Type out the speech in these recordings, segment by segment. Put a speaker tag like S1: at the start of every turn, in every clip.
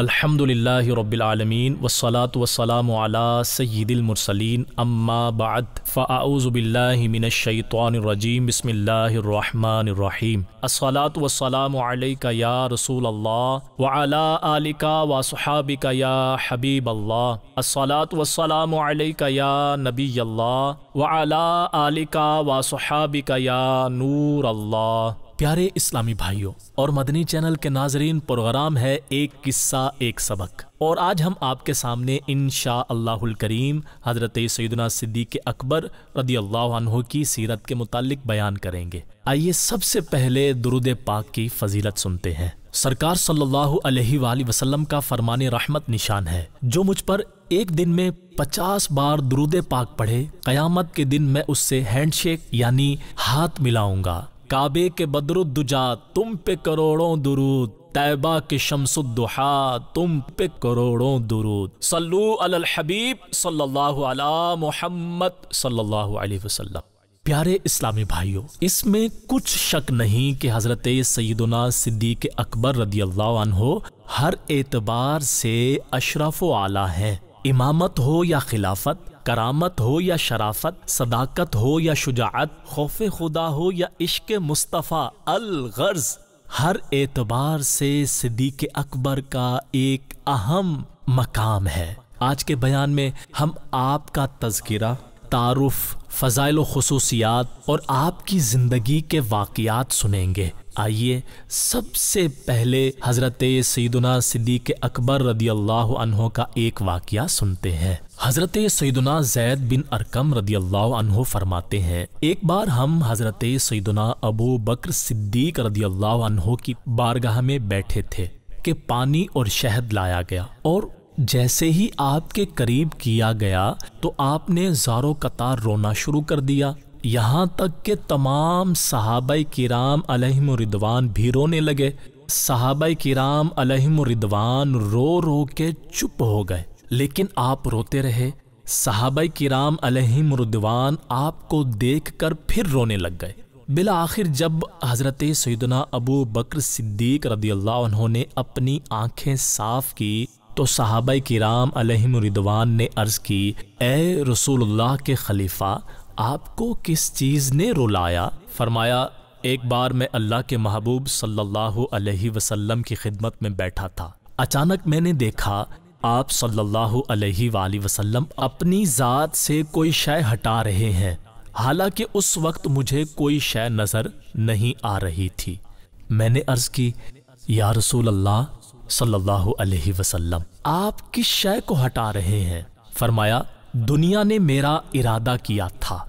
S1: अल्हम्दुलिल्लाहि रब्बिल आलमीन वस्सलातु वस्सलामु अला सय्यिदिल मुरसलीन अम्मा बाद फ़ाऊज़ु बिल्लाहि मिनश शैतानिर रजीम बिस्मिल्लाहिर रहमानिर रहीम अस्सलातु वस्सलामु अलैका या रसूल अल्लाह व अला आलिका व सहाबिका या हबीब अल्लाह अस्सलातु वस्सलामु अलैका या नबी अल्लाह व अला आलिका व सहाबिका या नूर अल्लाह प्यारे इस्लामी भाइयों और मदनी चैनल के नाजरीन प्रोग्राम है एक किस्सा एक सबक और आज हम आपके सामने इन शाह करीम हज़रत सैदना सिद्दीक अकबर रदी अल्लाह की सीरत के मुतालिक बयान करेंगे आइए सबसे पहले दरुद पाक की फजीलत सुनते हैं सरकार सल्लल्लाहु अलैहि वसल्लम का फरमान रहमत निशान है जो मुझ पर एक दिन में पचास बार दरुद पाक पढ़े कयामत के दिन मैं उससे हैंडशेक यानी हाथ मिलाऊंगा काबे के बदरुद्दुजा तुम पे करोड़ों दुरूद तैबा के शमसुद्दुहा तुम पे करोड़ों दुरूद सल्लू अल हबीब सल्लल्लाहु अला मोहम्मद सल्लल्लाहु अलैहि वसल्लम प्यारे इस्लामी भाइयों इसमें कुछ शक नहीं कि हज़रत सैदना सिद्दीक अकबर रदी अल्लाह हर एतबार से अशरफ आला है इमामत हो या खिलाफत करामत हो या शराफत सदाकत हो या शुजात खौफ खुदा हो या इश्क मुस्तफ़ा अलगर्ज हर एतबार से सिद्दीक अकबर का एक अहम मकाम है आज के बयान में हम आपका तस्करा तारफ़ फ़जाइल खसूसियात और आपकी ज़िंदगी के वाकियात सुनेंगे आइए सबसे पहले हज़रत सैदना सिद्दीक अकबर रदी अल्लाह का एक वाक्य सुनते हैं हज़रत सईदना जैद बिन अरकम रदी अल्लाह फरमाते हैं एक बार हम हज़रत सईदना अबू बकर सिद्दीक रदी अल्लाह की बारगाह में बैठे थे कि पानी और शहद लाया गया और जैसे ही आपके करीब किया गया तो आपने जारो कतार रोना शुरू कर दिया यहाँ तक के तमाम सहाब किराम अलहम रिदवान भी रोने लगे सहाब किराम अलहम रिदवान रो रो के चुप हो गए लेकिन आप रोते रहे साहब किराम अलहिम रुदवान आपको देख कर फिर रोने लग गए बिल आखिर जब हज़रत सैदना अबू बकर सिद्दीक रदी अल्लाह उन्होंने अपनी आंखें साफ की तो साहब किराम अलहिम रिदवान ने अर्ज़ की ए रसूलुल्लाह के खलीफा आपको किस चीज़ ने रुलाया फरमाया एक बार मैं अल्लाह के महबूब सल्लल्लाहु अलैहि वसल्लम की खिदमत में बैठा था अचानक मैंने देखा आप सल्लल्लाहु अलैहि वसल्लम अपनी ज़ात से कोई शय हटा रहे हैं हालांकि उस वक्त मुझे कोई शय नज़र नहीं आ रही थी मैंने अर्ज़ की या रसूल अल्लाह सल्लल्लाहु अलैहि वसल्लम आप किस शय को हटा रहे हैं फरमाया दुनिया ने मेरा इरादा किया था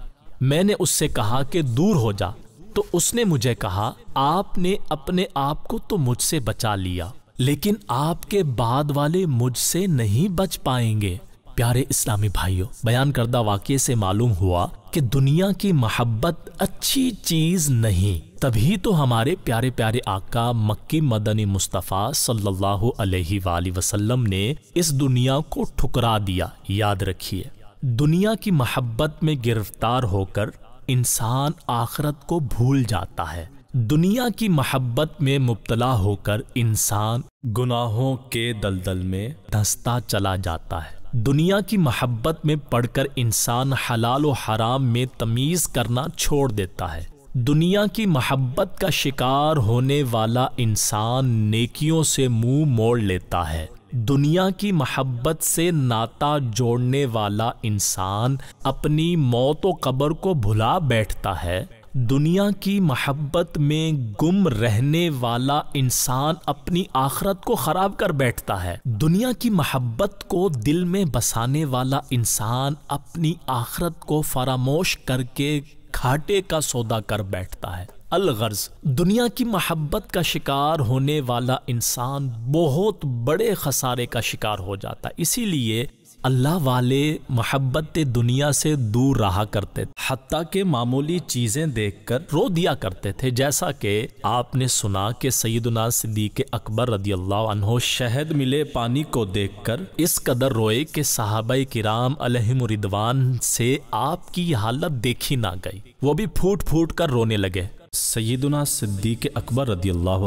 S1: मैंने उससे कहा कि दूर हो जा तो उसने मुझे कहा आपने अपने आप को तो मुझसे बचा लिया लेकिन आपके बाद वाले मुझसे नहीं बच पाएंगे प्यारे इस्लामी भाइयों बयान करदा वाक्य से मालूम हुआ कि दुनिया की मोहब्बत अच्छी चीज़ नहीं तभी तो हमारे प्यारे प्यारे आका मक्की मदनी मुस्तफ़ा सल्लल्लाहु अलैहि वसल्लम ने इस दुनिया को ठुकरा दिया याद रखिए दुनिया की मोहब्बत में गिरफ्तार होकर इंसान आखरत को भूल जाता है दुनिया की मोहब्बत में मुबतला होकर इंसान गुनाहों के दलदल में धंसता चला जाता है दुनिया की मोहब्बत में पढ़कर इंसान हलाल और हराम में तमीज़ करना छोड़ देता है दुनिया की मोहब्बत का शिकार होने वाला इंसान नेकियों से मुंह मोड़ लेता है दुनिया की मोहब्बत से नाता जोड़ने वाला इंसान अपनी मौत और कब्र को भुला बैठता है दुनिया की मोहब्बत में गुम रहने वाला इंसान अपनी आखरत को खराब कर बैठता है दुनिया की मोहब्बत को दिल में बसाने वाला इंसान अपनी आखरत को फरामोश करके घाटे का सौदा कर बैठता है अलगर्ज दुनिया की महब्बत का शिकार होने वाला इंसान बहुत बड़े खसारे का शिकार हो जाता है इसीलिए अल्लाह वाले मोहब्बत दुनिया से दूर रहा करते थे हती के मामूली चीज़ें देखकर रो दिया करते थे जैसा कि आपने सुना कि सईदना सिद्दीक अकबर रदी अल्लाह शहद मिले पानी को देखकर इस कदर रोए कि साहब किराम अलहमरिदवान से आपकी हालत देखी ना गई वो भी फूट फूट कर रोने लगे सैदुना सिद्दीक अकबर रदी अल्लाह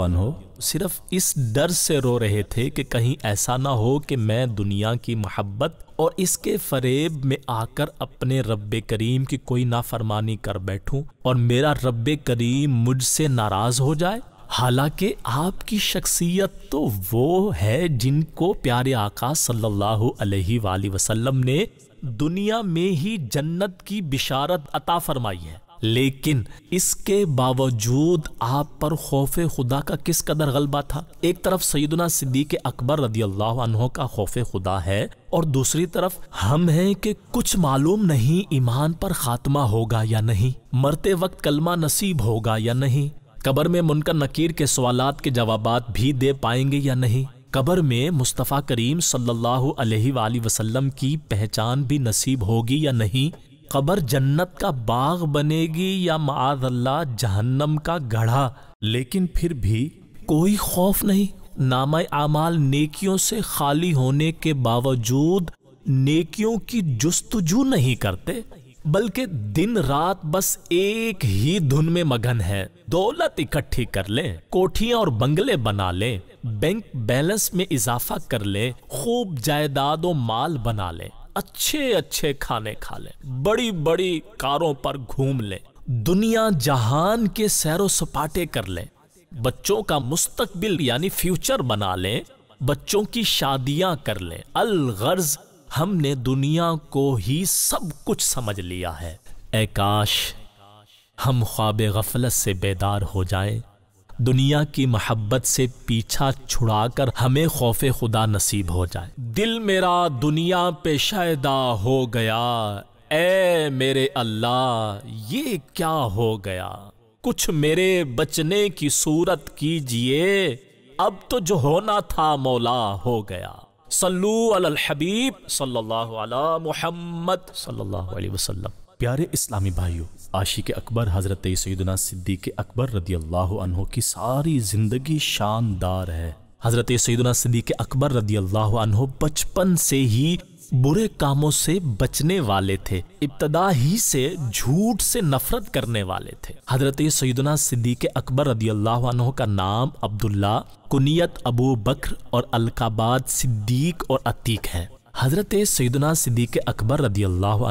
S1: सिर्फ इस डर से रो रहे थे कि कहीं ऐसा ना हो कि मैं दुनिया की मोहब्बत और इसके फरेब में आकर अपने रब करीम की कोई नाफरमानी कर बैठूं और मेरा रब करीम मुझसे नाराज हो जाए हालांकि आपकी शख्सियत तो वो है जिनको प्यारे आका सल्लल्लाहु अलैहि वसल्लम ने दुनिया में ही जन्नत की बिशारत अता फरमाई है लेकिन इसके बावजूद आप पर खौफ खुदा का किस कदर गलबा था एक तरफ सईदना सिद्दीक अकबर रदी अल्लाह का खौफ खुदा है और दूसरी तरफ हम हैं कि कुछ मालूम नहीं ईमान पर खात्मा होगा या नहीं मरते वक्त कलमा नसीब होगा या नहीं कबर में मुनकर नकीर के सवाल के जवाब भी दे पाएंगे या नहीं कबर में मुस्तफ़ा करीम सल्लल्लाहु अलैहि वसल्लम की पहचान भी नसीब होगी या नहीं कब्र जन्नत का बाग बनेगी या अल्लाह जहन्नम का गढ़ा लेकिन फिर भी कोई खौफ नहीं नाम आमाल नेकियों से खाली होने के बावजूद नेकियों की जस्तजू नहीं करते बल्कि दिन रात बस एक ही धुन में मगन है दौलत इकट्ठी कर ले कोठिया और बंगले बना लें बैंक बैलेंस में इजाफा कर ले खूब जायदाद माल बना लें अच्छे अच्छे खाने खा लें बड़ी बड़ी कारों पर घूम लें दुनिया जहान के सैरो सपाटे कर लें बच्चों का मुस्तकबिल यानी फ्यूचर बना लें बच्चों की शादियां कर लें अलगर्ज हमने दुनिया को ही सब कुछ समझ लिया है ए काश हम ख्वाब गफलत से बेदार हो जाएं दुनिया की मोहब्बत से पीछा छुड़ाकर हमें खौफ खुदा नसीब हो जाए दिल मेरा दुनिया पे शायदा हो गया ए मेरे अल्लाह ये क्या हो गया कुछ मेरे बचने की सूरत कीजिए अब तो जो होना था मौला हो गया सल्लू अल हबीब सल्लल्लाहु मोहम्मद सल्लल्लाहु अलैहि वसल्लम प्यारे इस्लामी भाइयों आशिक अकबर हज़रत सैदना सिद्दीक अकबर रदी अल्लाह की सारी ज़िंदगी शानदार है हज़रत सैदना सिद्दीक अकबर रदी अल्लाह बचपन से ही बुरे कामों से बचने वाले थे इब्तदा ही से झूठ से नफरत करने वाले थे हजरत सैदना सिद्दीक अकबर रदी अल्लाह का नाम अब्दुल्ला कुनियत अबू बकर और अलकाबाद सिद्दीक और अतीक है हजरत सैदना सिद्दीक अकबर रदी अल्लाह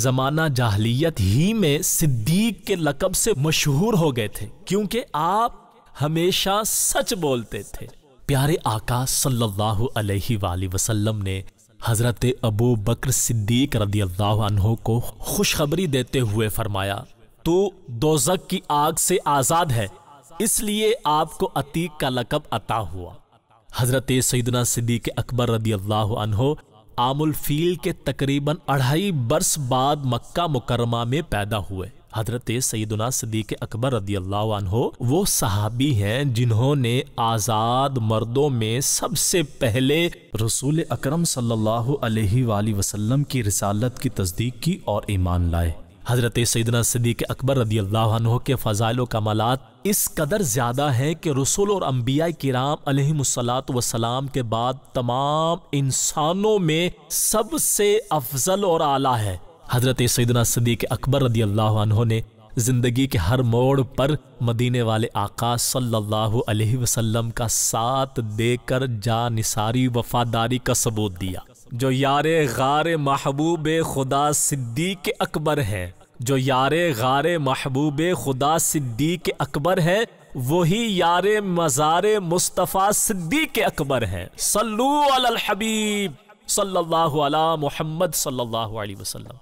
S1: ज़माना जाहलीत ही में सिद्दीक के लकब से मशहूर हो गए थे क्योंकि आप हमेशा सच बोलते थे प्यारे आका सल्लल्लाहु अलैहि वसल्लम ने हज़रत अबू बकर सिद्दीक रदी अल्लाह को खुशखबरी देते हुए फरमाया तो दोजक की आग से आज़ाद है इसलिए आपको अतीक का लकब अता हुआ हज़रत सईदना सिद्दीक अकबर रदी अल्लाह आमुल फील के तकरीबन अढ़ाई बरस बाद मक्का मुकरमा में पैदा हुए हजरत सईदना सदीक अकबर रदी अल्लाह वो सहाबी हैं जिन्होंने आज़ाद मर्दों में सबसे पहले रसूल अकरम सल्लल्लाहु अलैहि वसल्लम की रिसालत की तस्दीक की और ईमान लाए हज़रत सैदना सदीक अकबर रदी अल्लाह के फ़ज़ाइल कमालत इस कदर ज़्यादा है कि रसूल और अम्बिया किराम वसलाम के बाद तमाम इंसानों में सबसे अफजल और आला है हज़रत सैदना सदीक अकबर रदी अल्लाह ने ज़िंदगी के हर मोड़ पर मदीने वाले आकाश सल्लल्लाहु अलैहि वसल्लम का साथ देकर जा निसारी वफादारी का सबूत दिया जो यार गार महबूब खुदा सिद्दीक अकबर हैं जो यारे गारे महबूब खुदा सिद्दीक अकबर है वही यार मज़ार मुस्तफ़ा सिद्दीक अकबर हैं सल्लू अल हबीब सल्लल्लाहु अला मोहम्मद सल्लल्लाहु अलैहि वसल्लम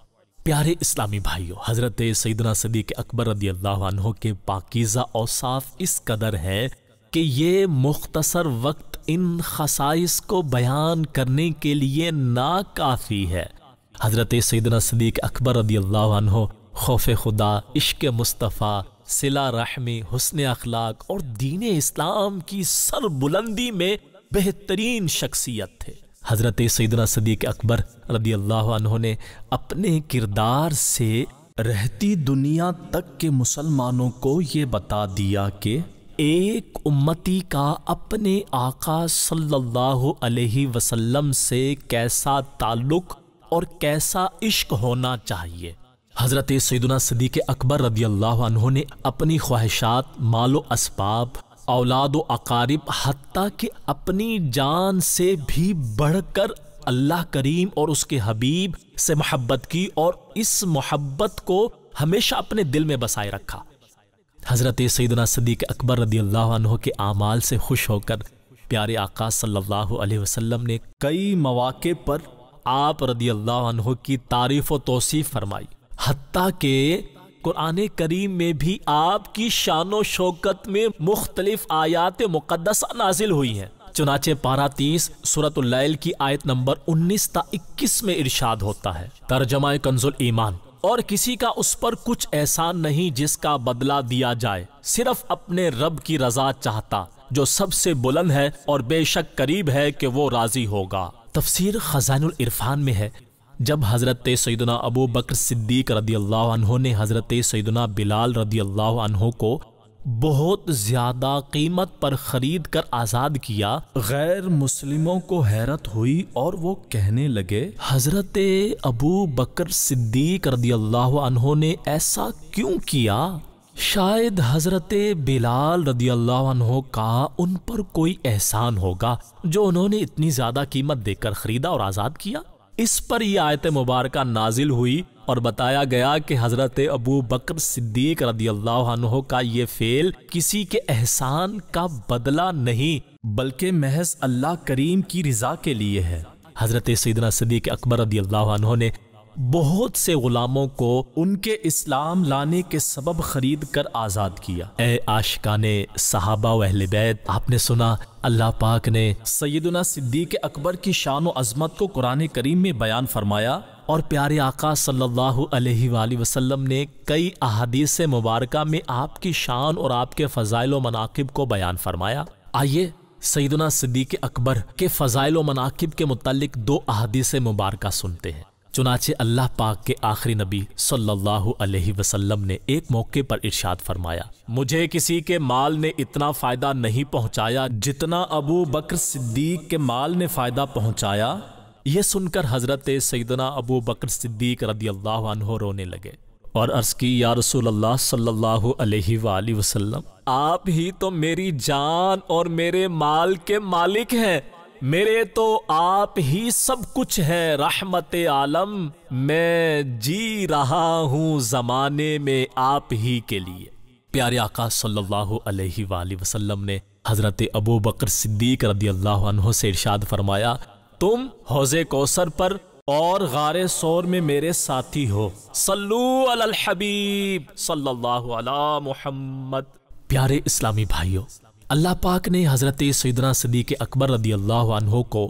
S1: प्यारे इस्लामी भाइयों हज़रत सईदना सदीक अकबर रदी अल्लाह के पाकिज़ा औसाफ इस कदर हैं कि ये मुख्तसर वक्त इन खसाइस को बयान करने के लिए ना काफी है हज़रत सैदना सदीक अकबर रदी अल्लाह खौफ खुदा इश्क मुस्तफ़ा सिला रहमी हसन अखलाक और दीन इस्लाम की सरबुलंदी में बेहतरीन शख्सियत थे हज़रत सैदना सदीक अकबर रदी अल्लाह ने अपने किरदार से रहती दुनिया तक के मुसलमानों को ये बता दिया कि एक उम्मती का अपने आका सल्लल्लाहु अलैहि वसल्लम से कैसा ताल्लुक़ और कैसा इश्क होना चाहिए हज़रत सदी के अकबर रदी अल्लाह ने अपनी ख्वाहिशात मालो इसबाब औलाद अकारब हती कि अपनी जान से भी बढ़कर अल्लाह करीम और उसके हबीब से मोहब्बत की और इस मोहब्बत को हमेशा अपने दिल में बसाए रखा हज़रत सैदना के अकबर रदी अल्लाह के अमाल से खुश होकर प्यारे आका सल्ला वसलम ने कई मौाक़े पर आप रदी अल्लाह की तारीफ़ व तोसीफ़ फरमाई हत्ता के कुरान करीम में भी आपकी शानो शौकत में मुख्तलिफ आयात मुकदस नाजिल हुई हैं चुनाचे पारा तीस सूरत की आयत नंबर उन्नीस ता इक्कीस में इर्शाद होता है तर्जमा कंजुल ईमान और किसी का उस पर कुछ एहसान नहीं जिसका बदला दिया जाए सिर्फ अपने रब की रजा चाहता जो सबसे बुलंद है और बेशक करीब है कि वो राजी होगा तफसर खजान इरफान में है जब हज़रत सैदना अबू बकर सिद्दीक रदी अल्लाह ने हज़रत सैदना बिलाल रदी अल्लाह को बहुत ज़्यादा कीमत पर ख़रीद कर आज़ाद किया गैर मुस्लिमों को हैरत हुई और वो कहने लगे हज़रत अबू बकर सिद्दीक रदी अल्लाह ने ऐसा क्यों किया शायद हज़रत बिलाल रदी अल्लाह का उन पर कोई एहसान होगा जो उन्होंने इतनी ज़्यादा कीमत देकर ख़रीदा और आज़ाद किया इस पर यह आयत मुबारक नाजिल हुई और बताया गया कि हज़रत अबू बकर सिद्दीक रदी अल्लाह का ये फेल किसी के एहसान का बदला नहीं बल्कि महज अल्लाह करीम की रजा के लिए है हज़रत सदी सदीक अकबर रदी अल्लाह ने बहुत से गुलामों को उनके इस्लाम लाने के सबब खरीद कर आज़ाद किया ए आशिका ने सहाबा वहल बैत आपने सुना अल्लाह पाक ने सैदना सिद्दीक अकबर की शान अजमत को कुरान करीम में बयान फरमाया और प्यारे आका सल्लल्लाहु अलैहि वसल्लम ने कई अहादीस मुबारक में आपकी शान और आपके फ़ज़ाइल मनाकब को बयान फरमाया आइए सईदना सिद्दीक अकबर के फ़ज़ाइल मनाकब के मुतल दो अहादीस मुबारक सुनते हैं चुनाचे अल्लाह पाक के आखिरी नबी सल्लल्लाहु अलैहि वसल्लम ने एक मौके पर इरशाद फरमाया मुझे किसी के माल ने इतना फ़ायदा नहीं पहुंचाया जितना अबू बकर सिद्दीक के माल ने फ़ायदा पहुंचाया यह सुनकर हज़रत सैदना अबू बकर सिद्दीक रदी अल्लाह रोने लगे और अर्ज़ की या रसूल अल्लाह सल्लल्लाहु अलैहि वसल्लम आप ही तो मेरी जान और मेरे माल के मालिक हैं मेरे तो आप ही सब कुछ है रहमत आलम मैं जी रहा हूँ ज़माने में आप ही के लिए प्यारे आका सल्लल्लाहु अलैहि वसल्लम ने हज़रत अबू बकर सिद्दीक रदी अल्लाह से इरशाद फरमाया तुम हौजे कौसर पर और गारे सोर में मेरे साथी हो सल्लू अल हबीब सल्लल्लाहु अला मोहम्मद प्यारे इस्लामी भाइयों अल्लाह पाक ने हज़रत सैदना सदीक अकबर रदी अल्लाह को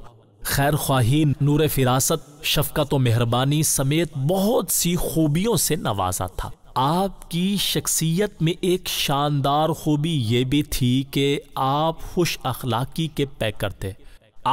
S1: खैर ख्वाही नूर फिरासत शफकत व मेहरबानी समेत बहुत सी खूबियों से नवाजा था आपकी शख्सियत में एक शानदार खूबी ये भी थी कि आप खुश अखलाकी के पैकर थे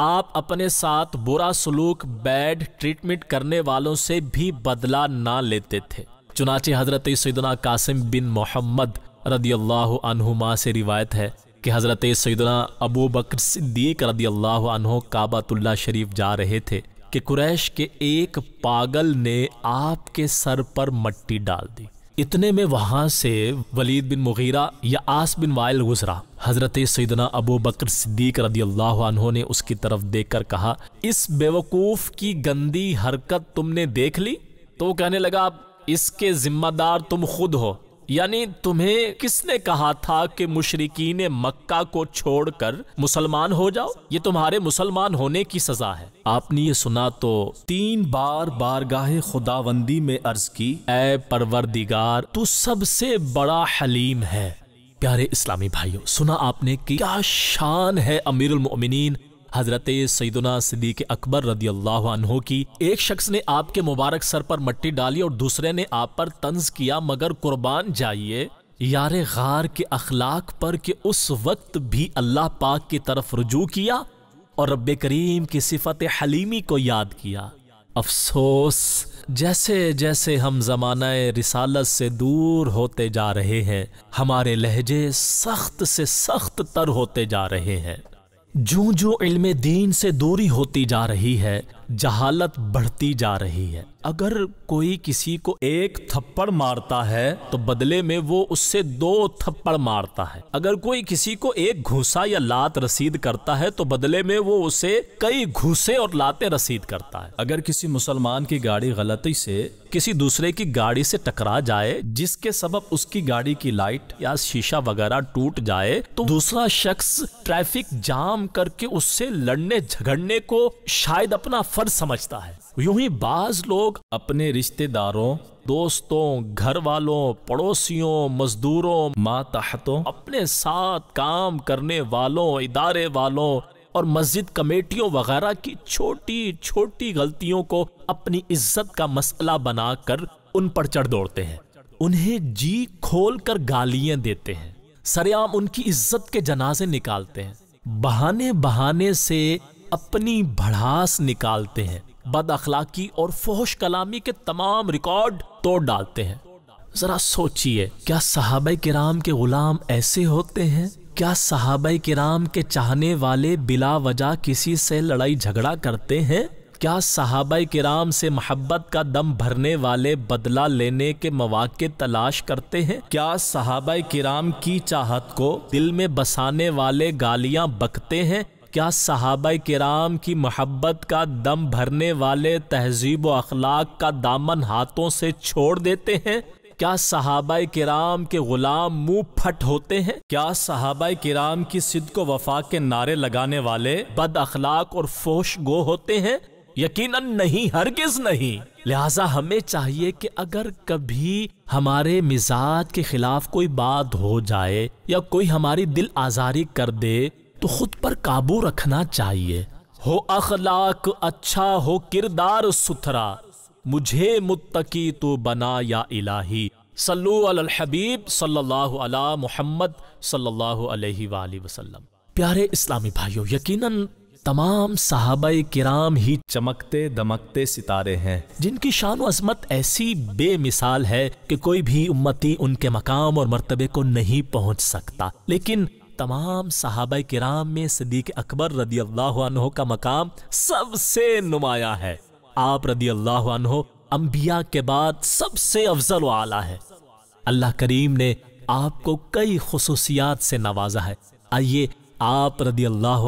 S1: आप अपने साथ बुरा सलूक बैड ट्रीटमेंट करने वालों से भी बदला ना लेते थे चुनाचे हजरत सैदना कासिम बिन मोहम्मद रदी अल्लाह से रिवायत है कि हज़रत सैदना अबू बकर सिद्दीक रदी अल्लाह अनहो काबातुल्ला शरीफ जा रहे थे कि कुरैश के एक पागल ने आपके सर पर मट्टी डाल दी इतने में वहाँ से वलीद बिन मुगीरा या आस बिन वायल गुजरा हज़रत सैदना अबू बकर सिद्दीक रदी अल्लाह अनहो ने उसकी तरफ देख कर कहा इस बेवकूफ़ की गंदी हरकत तुमने देख ली तो कहने लगा इसके जिम्मेदार तुम खुद हो यानी तुम्हें किसने कहा था कि ने मक्का को छोड़कर मुसलमान हो जाओ ये तुम्हारे मुसलमान होने की सजा है आपने ये सुना तो तीन बार बारगाह खुदावंदी में अर्ज की ए परवरदिगार तू सबसे बड़ा हलीम है प्यारे इस्लामी भाइयों सुना आपने कि क्या शान है अमीरुल मोमिनीन हजरत सईदना सिद्दीक अकबर रदी अल्लाह की एक शख्स ने आपके मुबारक सर पर मट्टी डाली और दूसरे ने आप पर तंज किया मगर कुर्बान जाइए यार गार के अखलाक पर के उस वक्त भी अल्लाह पाक की तरफ रुजू किया और रब करीम की सिफत हलीमी को याद किया अफसोस जैसे जैसे हम ज़माना रिसालत से दूर होते जा रहे हैं हमारे लहजे सख्त से सख्त तर होते जा रहे हैं जो जो इल्म दीन से दूरी होती जा रही है जहालत बढ़ती जा रही है अगर कोई किसी को एक थप्पड़ मारता है तो बदले में वो उससे दो थप्पड़ मारता है अगर कोई किसी को एक घूसा या लात रसीद करता है तो बदले में वो उसे कई घूसे और लाते रसीद करता है अगर किसी मुसलमान की गाड़ी गलती से किसी दूसरे की गाड़ी से टकरा जाए जिसके सबब उसकी गाड़ी की लाइट या शीशा वगैरह टूट जाए तो दूसरा शख्स ट्रैफिक जाम करके उससे लड़ने झगड़ने को शायद अपना फर्ज समझता है यूं ही बाज लोग अपने रिश्तेदारों दोस्तों घर वालों पड़ोसियों मजदूरों मातहतों अपने साथ काम करने वालों इदारे वालों और मस्जिद कमेटियों वगैरह की छोटी छोटी गलतियों को अपनी इज्जत का मसला बनाकर उन पर चढ़ दौड़ते हैं उन्हें जी खोल कर गालियां देते हैं सरेआम उनकी इज्जत के जनाजे निकालते हैं बहाने बहाने से अपनी भड़ास निकालते हैं बद अखलाकी और फोहश कलामी के तमाम रिकॉर्ड तोड़ डालते हैं ज़रा सोचिए क्या सहाब कराम के ग़ुलाम ऐसे होते हैं क्या सहाब कराम के चाहने वाले बिला वजह किसी से लड़ाई झगड़ा करते हैं क्या सहाब कराम से मोहब्बत का दम भरने वाले बदला लेने के मौाक़ तलाश करते हैं क्या सहाब कराम की चाहत को दिल में बसाने वाले गालियाँ बकते हैं क्या सहाब कराम की मोहब्बत का दम भरने वाले तहजीब अखलाक का दामन हाथों से छोड़ देते हैं क्या सहाबा कराम के गुलाम मुंह फट होते हैं क्या सहाबा कराम की सिद को वफा के नारे लगाने वाले बद अखलाक और फोश गो होते हैं यकीनन नहीं हरगिज नहीं लिहाजा हमें चाहिए कि अगर कभी हमारे मिजाज के खिलाफ कोई बात हो जाए या कोई हमारी दिल आजारी कर दे तो खुद पर काबू रखना चाहिए हो अखलाक अच्छा हो किरदार सुथरा मुझे मुत्तकी तो बना या इलाही सल्लु अल हबीब सल्लल्लाहु अला मोहम्मद सल्लल्लाहु अलैहि वाली वसल्लम प्यारे इस्लामी भाइयों यकीनन तमाम साहब किराम ही चमकते दमकते सितारे हैं जिनकी शान व अजमत ऐसी बेमिसाल है कि कोई भी उम्मती उनके मकाम और मर्तबे को नहीं पहुंच सकता लेकिन तमाम साहब कराम में सदीक अकबर रदी अल्लाह का मकाम सबसे नुमाया है आप रदी अल्लाह अम्बिया के बाद सबसे अफजल आला है अल्लाह करीम ने आपको कई खसूसियात से नवाजा है आइए आप रदी अल्लाह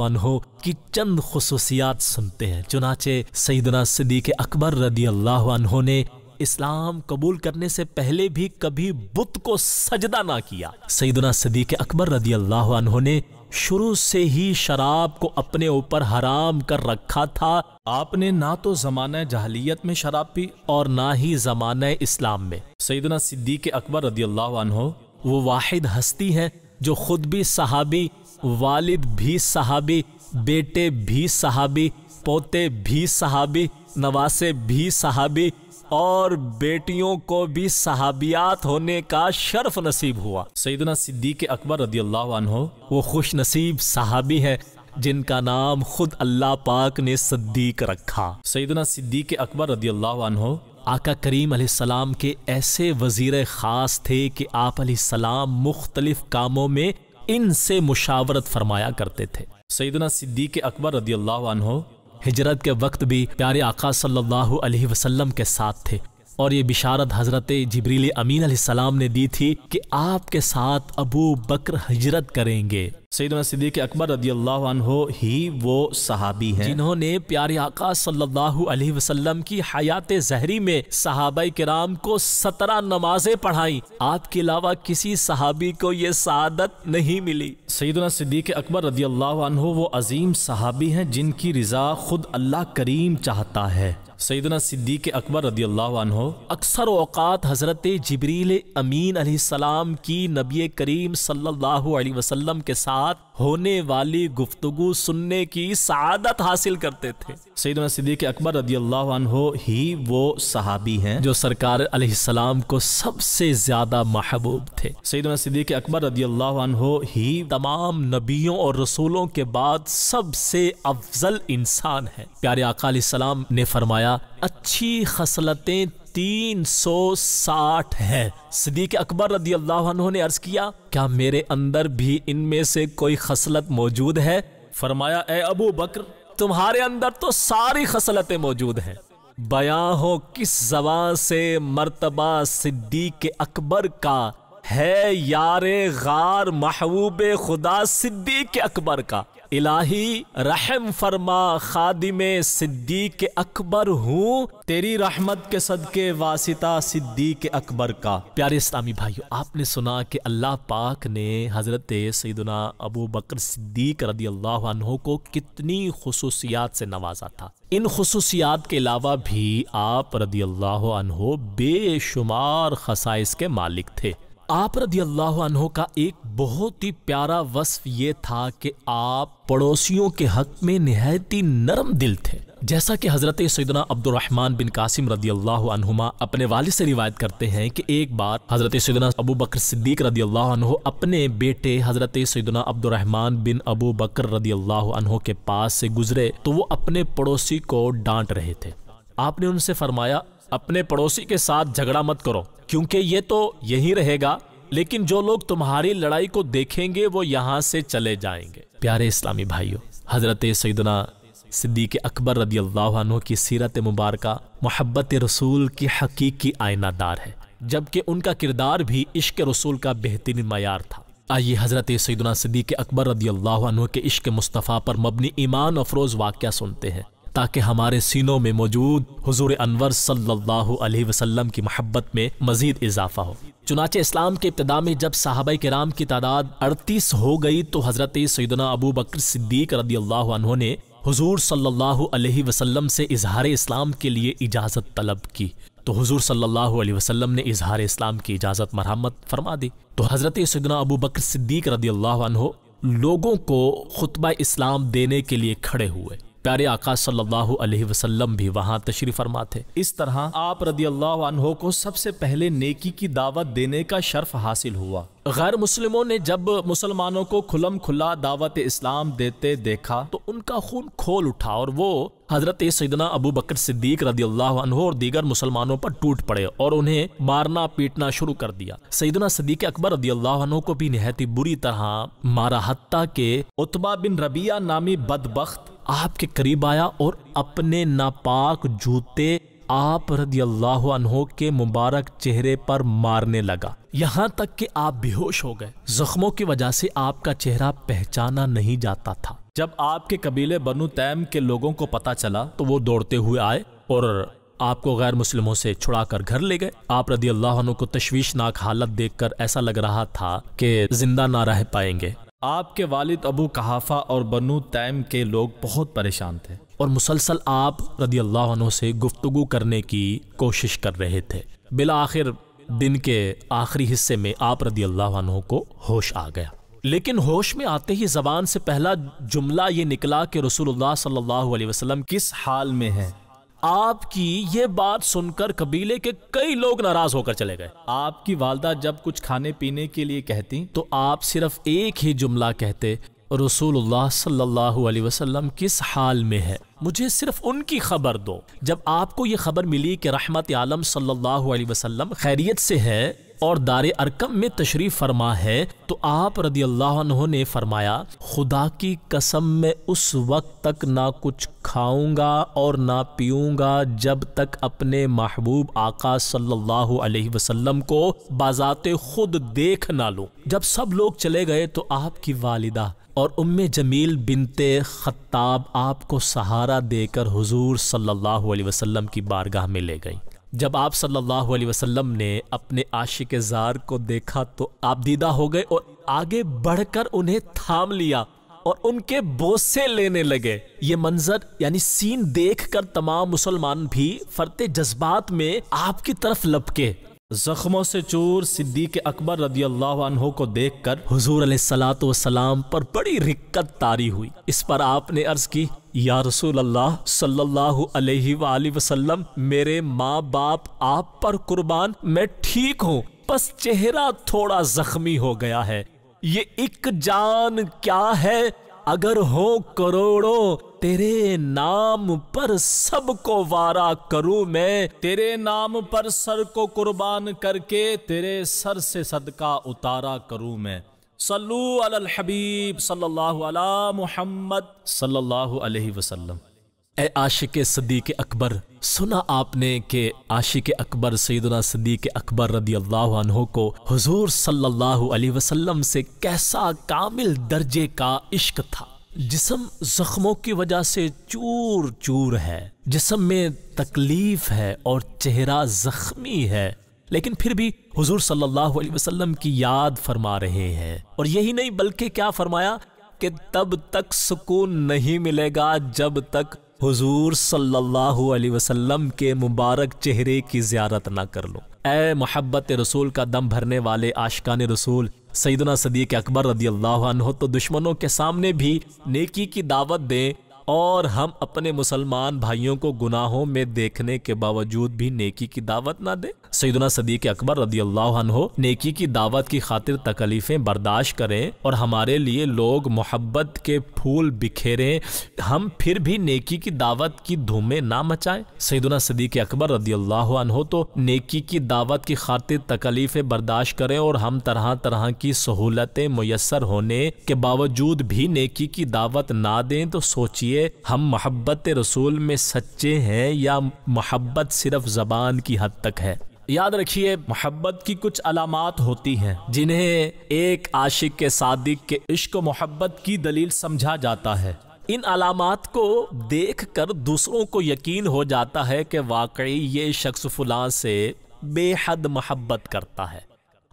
S1: की चंद खसूसियात सुनते हैं चुनाचे सईदना सदीक अकबर रदी अल्लाह ने इस्लाम कबूल करने से पहले भी कभी बुत को सजदा ना किया सईदना सदी के अकबर रदी अल्लाह ने शुरू से ही शराब को अपने ऊपर हराम कर रखा था आपने ना तो जमाना जहलीत में शराब पी और ना ही जमाना इस्लाम में सईदना सिद्दी के अकबर रदी अल्लाह वो वाहिद हस्ती है जो खुद भी सहाबी वालिद भी सहाबी बेटे भी सहाबी पोते भी सहाबी नवासे भी सहाबी और बेटियों को भी सहाबियात होने का शर्फ नसीब हुआ सईदना सिद्दीक अकबर रदी अल्लाह वो खुश नसीब सहाबी हैं जिनका नाम खुद अल्लाह पाक ने सद्दीक रखा सईदना सिद्दीक अकबर रदी अल्लाह आका करीम सलाम के ऐसे वजीर ख़ास थे कि आप सलाम मुख्तलिफ कामों में इनसे मुशावरत फरमाया करते थे सईदना सिद्दीक अकबर रदी अल्लाह हिजरत के वक्त भी प्यारे आका सल्लल्लाहु अलैहि वसल्लम के साथ थे और ये बिशारत हज़रत जबरील अमीन सलाम ने दी थी कि आपके साथ अबू बकर हिजरत करेंगे सईदना सिद्दीक अकबर रदी अल्लाह ही वो सहाबी हैं जिन्होंने प्यारे आका सल्लल्लाहु अलैहि वसल्लम की हयात जहरी में सहाबा कराम को सत्रह नमाजें पढ़ाई आपके अलावा किसी सहाबी को ये सदत नहीं मिली सईदना सिद्दीक अकबर रदी अल्लाह वो अजीम सहाबी है जिनकी रजा खुद अल्लाह करीम चाहता है सैदना सिद्दीक अकबर रदी अल्लाह अक्सर अवकात हज़रत जबरील अमीन सलाम की नबी करीम सल्लल्लाहु अलैहि वसल्लम के साथ साथ होने वाली गुफ्तगु सुनने की सादत हासिल करते थे सईद सिद्दीक अकबर रदी अल्लाह ही वो सहाबी हैं जो सरकार अलैहिस्सलाम को सबसे ज्यादा महबूब थे सईद सिद्दीक अकबर रदी अल्लाह ही तमाम नबियों और रसूलों के बाद सबसे अफजल इंसान है प्यारे अकाल सलाम ने फरमाया अच्छी खसलतें 360 है सदीक अकबर रदी अल्लाह ने अर्ज किया क्या मेरे अंदर भी इनमें से कोई खसलत मौजूद है फरमाया ए अबू बकर तुम्हारे अंदर तो सारी खसलतें मौजूद हैं बयां हो किस जबा से मर्तबा सिद्दीक अकबर का है यार गार महबूब खुदा सिद्दीक अकबर का इलाही रहम फरमा खादिम सिद्दीक अकबर हूँ तेरी रहमत के सदके वासिता सिद्दीक अकबर का प्यारे इस्लामी भाइयों आपने सुना कि अल्लाह पाक ने हज़रत सईदना अबू बकर सिद्दीक रदी अल्लाह को कितनी खसूसियात से नवाजा था इन खसूसियात के अलावा भी आप रदी अल्लाह बेशुमार खसाइस के मालिक थे आप रदी अल्लाह अनहो का एक बहुत ही प्यारा वस्फ ये था कि आप पड़ोसियों के हक में नहायत ही नरम दिल थे जैसा कि हज़रत सैदना अब्दुलरहमान बिन कासिम रदी अल्लाह अपने वाले से रिवायत करते हैं कि एक बार हज़रत सैदना अबू बकर सिद्दीक रदी अल्लाह अपने बेटे हज़रत सैदना अब्दुलरहमान बिन अबू बकर रदी अल्लाह के पास से गुजरे तो वो अपने पड़ोसी को डांट रहे थे आपने उनसे फरमाया अपने पड़ोसी के साथ झगड़ा मत करो क्योंकि ये तो यही रहेगा लेकिन जो लोग तुम्हारी लड़ाई को देखेंगे वो यहाँ से चले जाएंगे प्यारे इस्लामी भाइयों हजरत सैदना सिद्दीक अकबर रदी अल्लाह की सीरत मुबारक मोहब्बत रसूल की हकीकी आयनादार है जबकि उनका किरदार भी इश्क रसूल का बेहतरीन मैार था आइए हजरत सैदना सिद्दीक अकबर रदी अल्लाह के इश्क मुस्तफ़ा पर मबनी ईमान अफरोज़ वाक्य सुनते हैं ताकि हमारे सीनों में मौजूद हजूर अनवर सल्लल्लाहु अलैहि वसल्लम की महब्बत में मजीद इजाफा हो चुनाचे इस्लाम के इब्तदा में जब साहब कराम की तादाद अड़तीस हो गई तो हज़रत सैदना अबू बकर सिद्दीक रदी अल्लाह ने हजूर सल्लाम से इजहार इस्लाम के लिए इजाज़त तलब की तो हजूर सल्लाम ने इजहार इस्लाम की इजाज़त मरहमत फरमा दी तो हज़रत सदना अबू बकर सिद्दीक रदी अल्लाह लोगों को खुतबा इस्लाम देने के लिए खड़े हुए प्यारे आकाश सल्लल्लाहु अलैहि वसल्लम भी वहाँ तशरीफ फरमा थे इस तरह आप रदी अल्लाह को सबसे पहले नेकी की दावत देने का शर्फ हासिल हुआ गैर मुस्लिमों ने जब मुसलमानों को खुलम खुला दावत इस्लाम देते देखा तो उनका खून खोल उठा और वो हजरत सैदना अबू बकर सिद्दीक रदी अल्लाह और दीगर मुसलमानों पर टूट पड़े और उन्हें मारना पीटना शुरू कर दिया सईदना सदीक अकबर रदी अल्लाह को भी नहायत बुरी तरह मारा हत्या के उतबा बिन रबिया नामी बदबख्त आपके करीब आया और अपने नापाक जूते आप रदी अल्लाह के मुबारक चेहरे पर मारने लगा यहाँ तक कि आप बेहोश हो गए जख्मों की वजह से आपका चेहरा पहचाना नहीं जाता था जब आपके कबीले बनु तैम के लोगों को पता चला तो वो दौड़ते हुए आए और आपको गैर मुस्लिमों से छुड़ाकर घर ले गए आप रदी अल्लाह को तश्वीशनाक हालत देखकर ऐसा लग रहा था कि जिंदा ना रह पाएंगे आपके वालिद अबू कहाफा और बनु तैम के लोग बहुत परेशान थे और मुसलसल आप रदी अल्लाह से गुफ्तु करने की कोशिश कर रहे थे बिला आखिर दिन के आखिरी हिस्से में आप रदी अल्लाह को होश आ गया लेकिन होश में आते ही जबान से पहला जुमला ये निकला कि रसूलुल्लाह सल्लल्लाहु अलैहि वसल्लम किस हाल में हैं आपकी ये बात सुनकर कबीले के कई लोग नाराज होकर चले गए आपकी वालदा जब कुछ खाने पीने के लिए कहती तो आप सिर्फ एक ही जुमला कहते रसूलुल्लाह सल्लल्लाहु अलैहि वसल्लम किस हाल में है मुझे सिर्फ उनकी खबर दो जब आपको ये खबर मिली कि रहमत आलम सल्लल्लाहु अलैहि वसल्लम खैरियत से है और दार अरकम में तशरीफ फरमा है तो आप रदी अल्लाह ने फरमाया खुदा की कसम में उस वक्त तक ना कुछ खाऊंगा और ना पीऊंगा जब तक अपने महबूब आका सल्लल्लाहु अलैहि वसल्लम को बाजाते खुद देख ना लूं जब सब लोग चले गए तो आपकी वालिदा और उम जमील बिनते ख़ताब आपको सहारा देकर हुजूर सल्लल्लाहु अलैहि वसल्लम की बारगाह में ले गई जब आप सल्लल्लाहु अलैहि वसल्लम ने अपने आशिक जार को देखा तो आप दीदा हो गए और आगे बढ़कर उन्हें थाम लिया और उनके बोसे लेने लगे ये मंजर यानी सीन देखकर तमाम मुसलमान भी फरते जज्बात में आपकी तरफ लपके जख्मों से चूर सिद्दीक अकबर रदी अल्लाह को देख कर हजूर सलाम पर बड़ी रिक्कत तारी हुई इस पर आपने अर्ज की या रसूल अल्लाह सल्लल्लाहु अलैहि वसल्लम मेरे माँ बाप आप पर कुर्बान मैं ठीक हूँ बस चेहरा थोड़ा जख्मी हो गया है ये एक जान क्या है अगर हो करोड़ों तेरे नाम पर सबको वारा करूं मैं तेरे नाम पर सर को कुर्बान करके तेरे सर से सदका उतारा करूं मैं सल्लू अल हबीब सल्लल्लाहु अला मोहम्मद सल्लल्लाहु अलैहि वसल्लम ए आशिक सदीक अकबर सुना आपने के आशिक अकबर सईदना सदीक अकबर रदी अल्लाह को हजूर सल्लल्लाहु अलैहि वसल्लम से कैसा कामिल दर्जे का इश्क था जिसम जख्मों की वजह से चूर चूर है जिसम में तकलीफ है और चेहरा जख्मी है लेकिन फिर भी हुजूर सल्लल्लाहु अलैहि वसल्लम की याद फरमा रहे हैं और यही नहीं बल्कि क्या फरमाया कि तब तक सुकून नहीं मिलेगा जब तक हुजूर सल्लल्लाहु अलैहि वसल्लम के मुबारक चेहरे की ज्यारत ना कर लो ए मोहब्बत रसूल का दम भरने वाले आशकान रसूल सईदना सदी के अकबर रदी अल्लाह तो दुश्मनों के सामने भी नेकी की दावत दें और हम अपने मुसलमान भाइयों को गुनाहों में देखने के बावजूद भी नेकी की दावत ना दे सईदना के अकबर रदी हो नेकी की दावत की खातिर तकलीफ़ें बर्दाश्त करें और हमारे लिए लोग मोहब्बत के फूल बिखेरें हम फिर भी नेकी की दावत की धूमे ना मचाएं सईदना के अकबर रदी हो तो नेकी की दावत की खातिर तकलीफ़ें बर्दाश्त करें और हम तरह तरह की सहूलतें मैसर होने के बावजूद भी नेकी की दावत ना दें तो सोचिए लिए हम मोहब्बत रसूल में सच्चे हैं या मोहब्बत सिर्फ ज़बान की हद तक है याद रखिए मोहब्बत की कुछ अलामत होती हैं जिन्हें एक आशिक के सादिक के इश्क मोहब्बत की दलील समझा जाता है इन अलामत को देख कर दूसरों को यकीन हो जाता है कि वाकई ये शख्स फुला से बेहद मोहब्बत करता है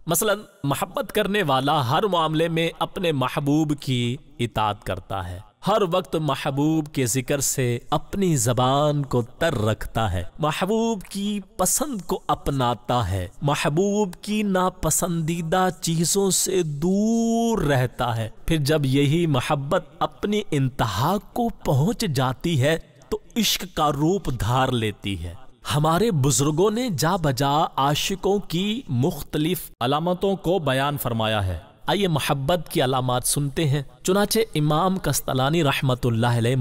S1: मसलन मोहब्बत करने वाला हर मामले में अपने महबूब की इतात करता है हर वक्त महबूब के जिक्र से अपनी जबान को तर रखता है महबूब की पसंद को अपनाता है महबूब की नापसंदीदा चीज़ों से दूर रहता है फिर जब यही मोहब्बत अपनी इंतहा को पहुंच जाती है तो इश्क का रूप धार लेती है हमारे बुजुर्गों ने जा बजा आशिकों की मुख्तलिफ अलामतों को बयान फरमाया है आइए मोहब्बत की अलामत सुनते हैं चुनाचे इमाम कस्तलानी रहमत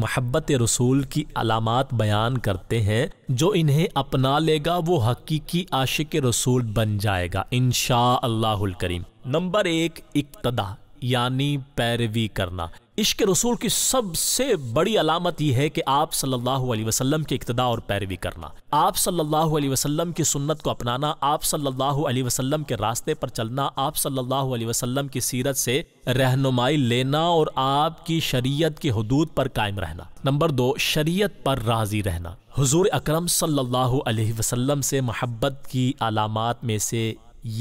S1: मोहब्बत रसूल की अलामत बयान करते हैं जो इन्हें अपना लेगा वो हकीकी आशिक रसूल बन जाएगा इन शाह करीम नंबर एक इक्तदा यानी पैरवी करना इश्क रसूल की सबसे बड़ी अलामत यह है कि आप सल्लल्लाहु अलैहि वसल्लम की इकतदा और पैरवी करना आप सल्लल्लाहु अलैहि वसल्लम की सुन्नत को अपनाना आप सल्लल्लाहु अलैहि वसल्लम के रास्ते पर चलना आप सल्लल्लाहु अलैहि वसल्लम की सीरत से रहनुमाई लेना और आपकी शरीयत की हदूद पर कायम रहना नंबर दो शरीयत पर राजी रहना हुजूर अकरम सल्लल्लाहु अलैहि वसल्लम से मोहब्बत की अलामत में से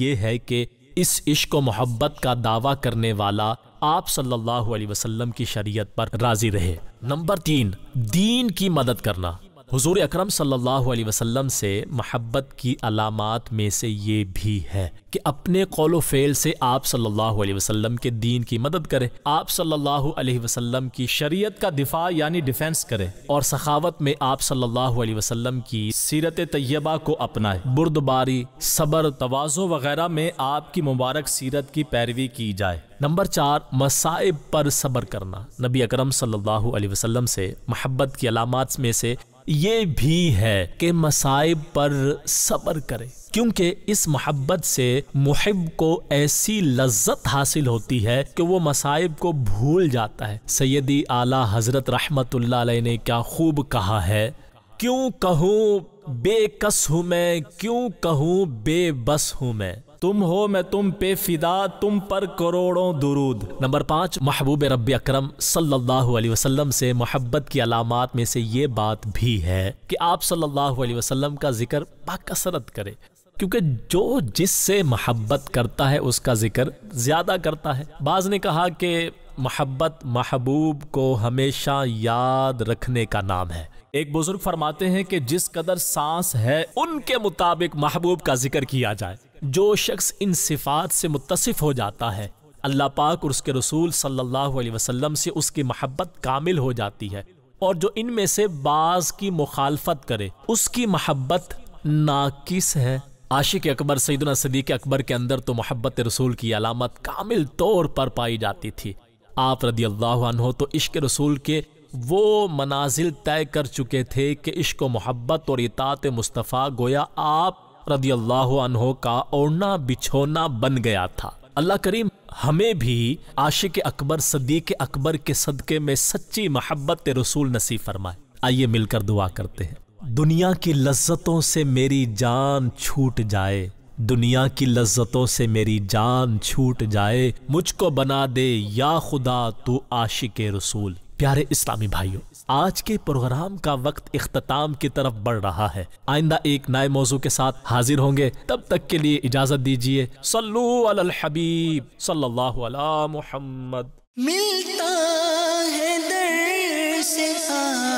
S1: ये है कि इस इश्क मोहब्बत का दावा करने वाला आप सल्लल्लाहु अलैहि वसल्लम की शरीयत पर राजी रहे नंबर तीन दीन की मदद करना हुजूर अकरम सल्लल्लाहु अलैहि वसल्लम से महब्बत की अलामत में से ये भी है कि अपने कौलो फ़ेल से आप सल्लल्लाहु अलैहि वसल्लम के दीन की मदद करें आप सल्लल्लाहु अलैहि वसल्लम की शरीयत का दिफा यानी डिफेंस करें और सखावत में आप सल्लल्लाहु अलैहि वसल्लम की सीरत तय्यबा को अपनाएं बुर्दबारी सबर तोज़ो वगैरह में आपकी मुबारक सीरत की पैरवी की जाए नंबर चार मसाइब पर सब्र करना नबी अकरम सल्लल्लाहु अलैहि वसल्लम से महब्बत की अलामत में से ये भी है कि मसाइब पर सब्र करे क्योंकि इस मोहब्बत से मुहब को ऐसी लज्जत हासिल होती है कि वो मसाइब को भूल जाता है सैदी आला हज़रत रहमत ने क्या खूब कहा है क्यों कहूँ बेकस हूँ मैं क्यों कहूँ बेबस हूँ मैं तुम हो मैं तुम पे फिदा तुम पर करोड़ों दुरूद नंबर पाँच महबूब रब अक्रम सल्लल्लाहु अलैहि वसल्लम से मोहब्बत की अलामत में से ये बात भी है कि आप सल्लल्लाहु अलैहि वसल्लम का जिक्र बासरत करें क्योंकि जो जिससे महब्बत करता है उसका जिक्र ज़्यादा करता है बाज़ ने कहा कि महब्बत महबूब को हमेशा याद रखने का नाम है एक बुजुर्ग फरमाते हैं कि जिस कदर सांस है उनके मुताबिक महबूब का जिक्र किया जाए जो शख्स इन सिफात से मुतसफ़ हो जाता है अल्लाह पाक और उसके रसूल सल्लल्लाहु अलैहि वसल्लम से उसकी महब्बत कामिल हो जाती है और जो इनमें से बाज की मुखालफत करे उसकी महब्बत नाकिस है आशिक अकबर सईदना सदीक अकबर के अंदर तो मोहब्बत रसूल की अलामत कामिल तौर पर पाई जाती थी आप रदी अल्लाह हो तो इश्क रसूल के वो मनाजिल तय कर चुके थे कि इश्क मोहब्बत और इतात मुस्तफ़ा गोया आप रदी अल्लाह का ओढ़ना बिछोना बन गया था अल्लाह करीम हमें भी आशिक अकबर सदीक अकबर के सदक़े में सच्ची मोहब्बत रसूल नसीब फरमाए आइए मिलकर दुआ करते हैं दुनिया की लज्जतों से मेरी जान छूट जाए दुनिया की लज्जतों से मेरी जान छूट जाए मुझको बना दे या खुदा तू आशिक रसूल प्यारे इस्लामी भाइयों आज के प्रोग्राम का वक्त अख्ताम की तरफ बढ़ रहा है आइंदा एक नए मौजू के साथ हाजिर होंगे तब तक के लिए इजाजत दीजिए सल्लू हबीब सल्लल्लाहु मोहम्मद मिलता है दर से आ